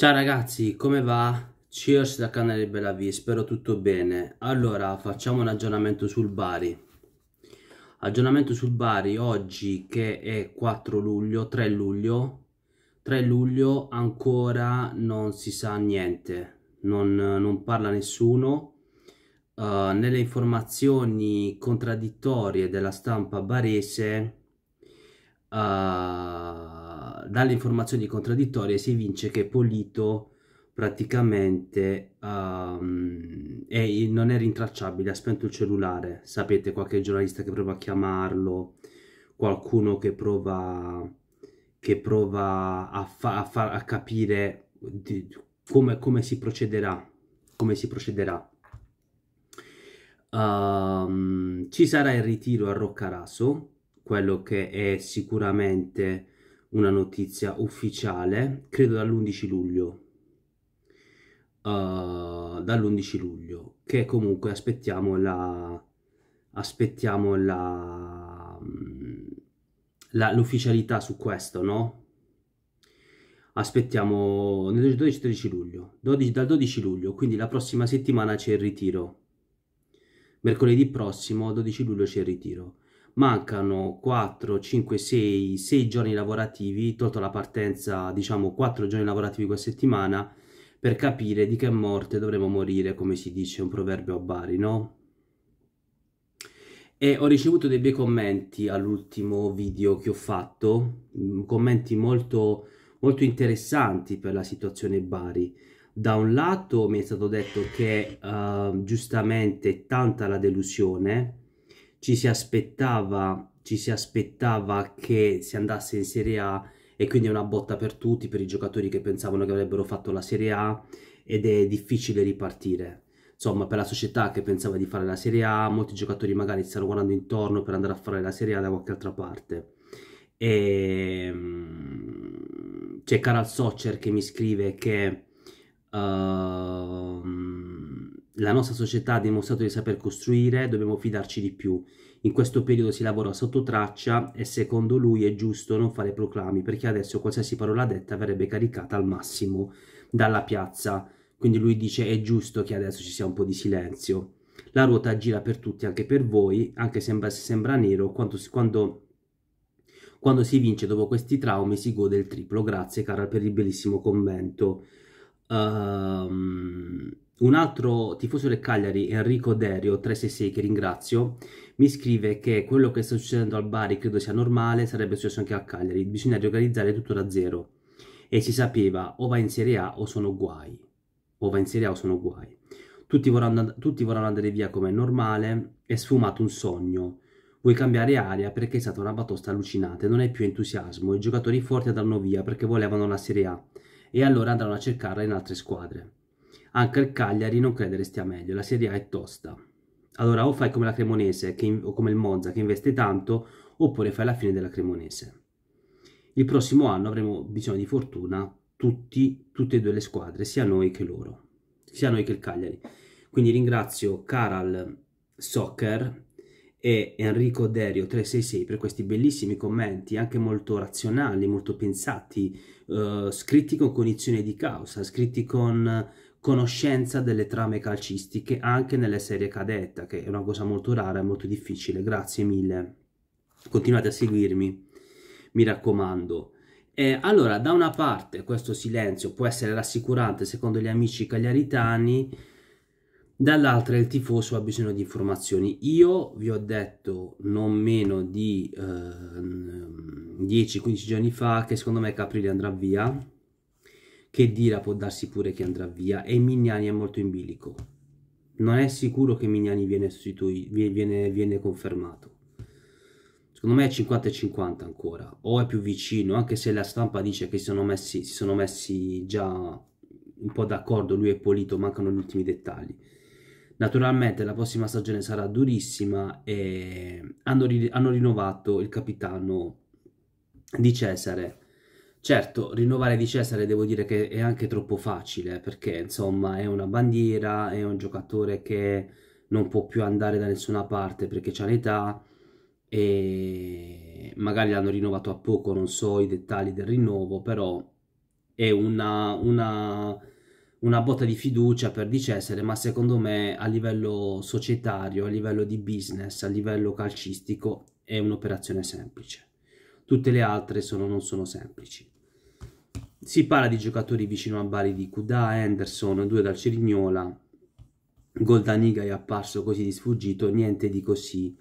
Ciao ragazzi, come va? Cheers da canale Bella V, spero tutto bene. Allora, facciamo un aggiornamento sul Bari. Aggiornamento sul Bari oggi che è 4 luglio, 3 luglio. 3 luglio ancora non si sa niente, non, non parla nessuno. Uh, nelle informazioni contraddittorie della stampa barese... Uh, dalle informazioni contraddittorie si evince che Polito praticamente um, è, non è rintracciabile, ha spento il cellulare. Sapete, qualche giornalista che prova a chiamarlo, qualcuno che prova, che prova a, fa, a, fa, a capire di, come, come, si procederà. Come si procederà. Um, ci sarà il ritiro a Roccaraso, quello che è sicuramente una notizia ufficiale, credo dall'11 luglio. Uh, eh, dall'11 luglio, che comunque aspettiamo la aspettiamo la, mm, la l'ufficialità su questo, no? Aspettiamo nel 12-13 luglio, 12, dal 12 luglio, quindi la prossima settimana c'è il ritiro. Mercoledì prossimo, 12 luglio, c'è il ritiro mancano 4, 5, 6, 6 giorni lavorativi, tolto la partenza diciamo 4 giorni lavorativi quella settimana, per capire di che morte dovremo morire, come si dice un proverbio a Bari, no? E ho ricevuto dei bei commenti all'ultimo video che ho fatto, mm, commenti molto, molto interessanti per la situazione Bari. Da un lato mi è stato detto che uh, giustamente è tanta la delusione, ci si aspettava, ci si aspettava che si andasse in Serie A e quindi è una botta per tutti, per i giocatori che pensavano che avrebbero fatto la Serie A ed è difficile ripartire. Insomma, per la società che pensava di fare la Serie A, molti giocatori magari stanno guardando intorno per andare a fare la Serie A da qualche altra parte. E... Ehm, c'è Caral Soccer che mi scrive che... Uh la nostra società ha dimostrato di saper costruire, dobbiamo fidarci di più. In questo periodo si lavora sotto traccia e secondo lui è giusto non fare proclami perché adesso qualsiasi parola detta verrebbe caricata al massimo dalla piazza. Quindi lui dice è giusto che adesso ci sia un po' di silenzio. La ruota gira per tutti, anche per voi, anche se sembra, sembra nero, quando, quando, quando si vince dopo questi traumi si gode il triplo. Grazie cara per il bellissimo commento. Ehm... Um... Un altro tifoso del Cagliari, Enrico Derio 366, che ringrazio, mi scrive che quello che sta succedendo al Bari credo sia normale, sarebbe successo anche al Cagliari, bisogna riorganizzare tutto da zero. E si sapeva, o va in Serie A o sono guai. O va in Serie A o sono guai. Tutti vorranno, tutti vorranno andare via come è normale, è sfumato un sogno. Vuoi cambiare aria perché è stata una batosta allucinante, non hai più entusiasmo, i giocatori forti andranno via perché volevano la Serie A e allora andranno a cercarla in altre squadre. Anche il Cagliari non credere stia meglio, la Serie A è tosta. Allora o fai come la Cremonese che, o come il Monza che investe tanto, oppure fai la fine della Cremonese. Il prossimo anno avremo bisogno di fortuna tutti, tutte e due le squadre, sia noi che loro, sia noi che il Cagliari. Quindi ringrazio Caral Soccer e Enrico Derio 366 per questi bellissimi commenti, anche molto razionali, molto pensati, eh, scritti con cognizione di causa, scritti con conoscenza delle trame calcistiche anche nelle serie cadetta, che è una cosa molto rara e molto difficile. Grazie mille. Continuate a seguirmi, mi raccomando. Eh, allora, da una parte questo silenzio può essere rassicurante secondo gli amici cagliaritani, dall'altra il tifoso ha bisogno di informazioni. Io vi ho detto non meno di eh, 10-15 giorni fa che secondo me Caprile andrà via, che Dira può darsi pure che andrà via e Mignani è molto in bilico. Non è sicuro che Mignani viene, viene, viene confermato. Secondo me è 50 50 ancora, o è più vicino, anche se la stampa dice che si sono messi, si sono messi già un po' d'accordo, lui è pulito, mancano gli ultimi dettagli. Naturalmente la prossima stagione sarà durissima e hanno, hanno rinnovato il capitano di Cesare Certo, rinnovare di Cesare devo dire che è anche troppo facile, perché insomma è una bandiera, è un giocatore che non può più andare da nessuna parte perché c'ha l'età e magari l'hanno rinnovato a poco, non so i dettagli del rinnovo, però è una, una, una botta di fiducia per Di Cesare, ma secondo me a livello societario, a livello di business, a livello calcistico è un'operazione semplice. Tutte le altre sono, non sono semplici. Si parla di giocatori vicino a Bari di Kudà, Anderson, due dal Cirignola, Goldaniga è apparso così di sfuggito, niente di così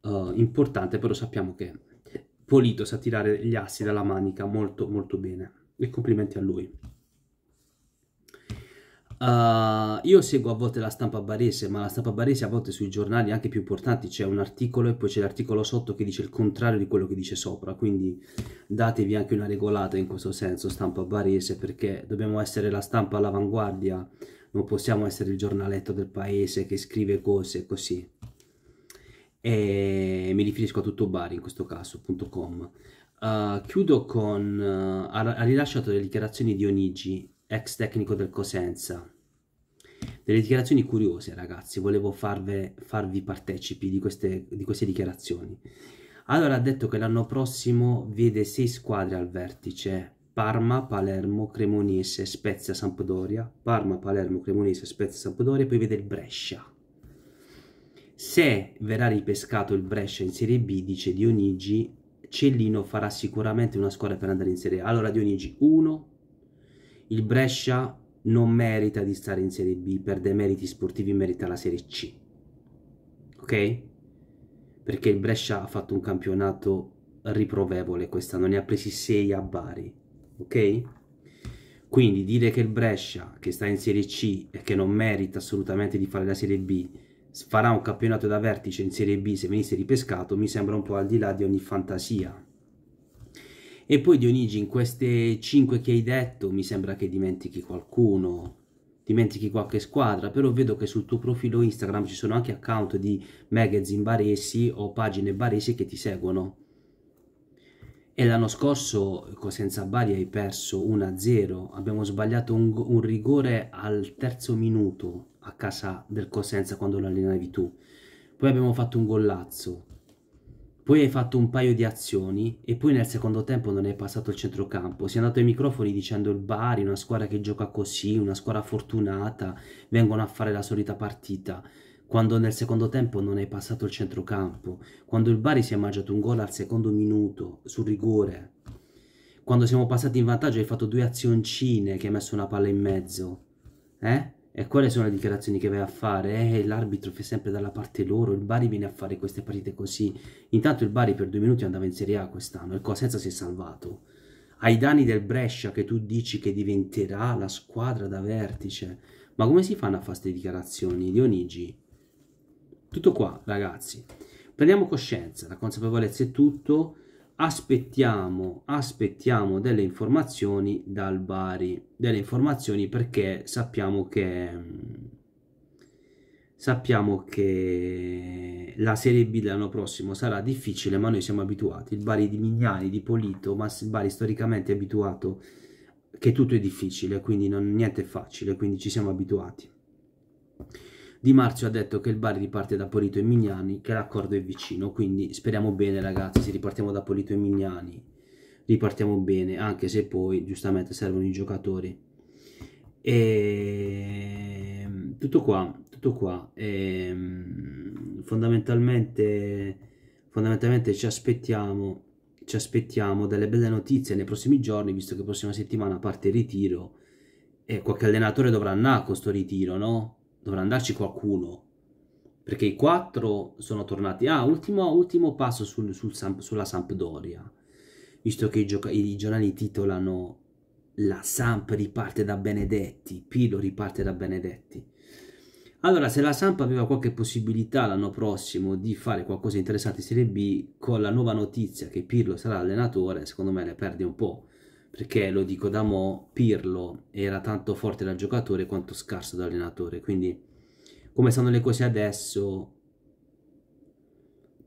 uh, importante, però sappiamo che Polito sa tirare gli assi dalla manica molto molto bene e complimenti a lui. Uh, io seguo a volte la stampa barese, ma la stampa barese a volte sui giornali anche più importanti c'è un articolo e poi c'è l'articolo sotto che dice il contrario di quello che dice sopra, quindi datevi anche una regolata in questo senso stampa barese perché dobbiamo essere la stampa all'avanguardia, non possiamo essere il giornaletto del paese che scrive cose così. E mi riferisco a tutto Bari in questo caso.com. Uh, eh, chiudo con... Uh, ha rilasciato le dichiarazioni di Onigi ex tecnico del Cosenza. Delle dichiarazioni curiose, ragazzi, volevo farve, farvi partecipi di queste, di queste dichiarazioni. Allora ha detto che l'anno prossimo vede sei squadre al vertice, Parma, Palermo, Cremonese, Spezia, Sampdoria, Parma, Palermo, Cremonese, Spezia, Sampdoria, poi vede il Brescia. Se verrà ripescato il Brescia in Serie B, dice Dionigi, Cellino farà sicuramente una squadra per andare in Serie A. Allora Dionigi 1, il Brescia non merita di stare in Serie B, per dei meriti sportivi merita la Serie C. Ok? Perché il Brescia ha fatto un campionato riprovevole quest'anno, ne ha presi 6 a Bari. Ok? Quindi dire che il Brescia, che sta in Serie C e che non merita assolutamente di fare la Serie B, farà un campionato da vertice in Serie B se venisse ripescato, mi sembra un po' al di là di ogni fantasia. E poi Dionigi, in queste 5 che hai detto, mi sembra che dimentichi qualcuno, dimentichi qualche squadra, però vedo che sul tuo profilo Instagram ci sono anche account di magazine baresi o pagine baresi che ti seguono. E l'anno scorso Cosenza Bari hai perso 1-0, abbiamo sbagliato un, un, rigore al terzo minuto a casa del Cosenza quando lo allenavi tu. Poi abbiamo fatto un gollazzo. Poi hai fatto un paio di azioni e poi nel secondo tempo non hai passato il centrocampo. Si è andato ai microfoni dicendo il Bari, una squadra che gioca così, una squadra fortunata, vengono a fare la solita partita. Quando nel secondo tempo non hai passato il centrocampo, quando il Bari si è mangiato un gol al secondo minuto sul rigore, quando siamo passati in vantaggio hai fatto due azioncine che hai messo una palla in mezzo. Eh? E quali sono le dichiarazioni che vai a fare? Eh, l'arbitro fa sempre dalla parte loro, il Bari viene a fare queste partite così. Intanto il Bari per due minuti andava in Serie A quest'anno e Cosenza si è salvato. Ai danni del Brescia che tu dici che diventerà la squadra da vertice. Ma come si fanno a fare queste dichiarazioni, Dionigi? Tutto qua, ragazzi. Prendiamo coscienza, la consapevolezza è tutto aspettiamo, aspettiamo delle informazioni dal Bari, delle informazioni perché sappiamo che, mm, sappiamo che la Serie B l'anno prossimo sarà difficile, ma noi siamo abituati. Il Bari di Mignani, di Polito, ma il Bari storicamente è abituato che tutto è difficile, quindi non, niente è facile, quindi ci siamo abituati. Di Marzio ha detto che il Bari riparte da Polito e Mignani, che l'accordo è vicino, quindi speriamo bene ragazzi, se ripartiamo da Polito e Mignani, ripartiamo bene, anche se poi giustamente servono i giocatori. E... Tutto qua, tutto qua. E... Fondamentalmente, fondamentalmente ci aspettiamo, ci aspettiamo delle belle notizie nei prossimi giorni, visto che prossima settimana parte il ritiro e qualche allenatore dovrà andare con sto ritiro, no? dovrà andarci qualcuno. Perché i quattro sono tornati. Ah, ultimo, ultimo passo sul, sul sulla Sampdoria. Visto che i, gioca- i giornali titolano La Samp riparte da Benedetti, Pilo riparte da Benedetti. Allora, se la Samp aveva qualche possibilità l'anno prossimo di fare qualcosa di interessante in Serie B, con la nuova notizia che Pirlo sarà allenatore, secondo me ne perde un po' perché lo dico da mo, Pirlo era tanto forte da giocatore quanto scarso da allenatore, quindi come stanno le cose adesso,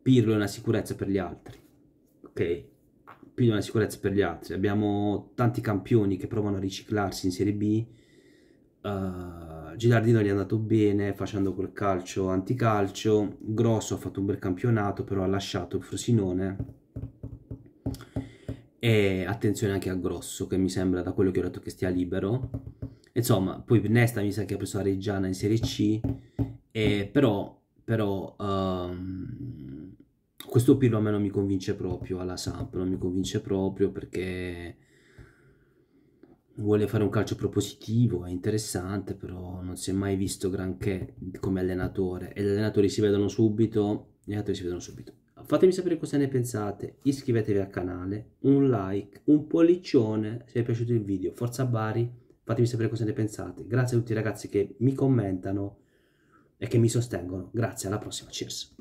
Pirlo è una sicurezza per gli altri, ok? Pirlo è una sicurezza per gli altri, abbiamo tanti campioni che provano a riciclarsi in Serie B, uh, eh, Gilardino gli è andato bene facendo quel calcio anticalcio, Grosso ha fatto un bel campionato però ha lasciato il Frosinone e attenzione anche a Grosso che mi sembra da quello che ho detto che stia libero insomma poi Nesta mi sa che ha preso la Reggiana in Serie C e però, però um, questo Pirlo a me non mi convince proprio alla Samp non mi convince proprio perché vuole fare un calcio propositivo è interessante però non si è mai visto granché come allenatore e gli allenatori si vedono subito gli altri si vedono subito fatemi sapere cosa ne pensate, iscrivetevi al canale, un like, un pollicione se vi è piaciuto il video, forza Bari, fatemi sapere cosa ne pensate. Grazie a tutti i ragazzi che mi commentano e che mi sostengono. Grazie, alla prossima, cheers!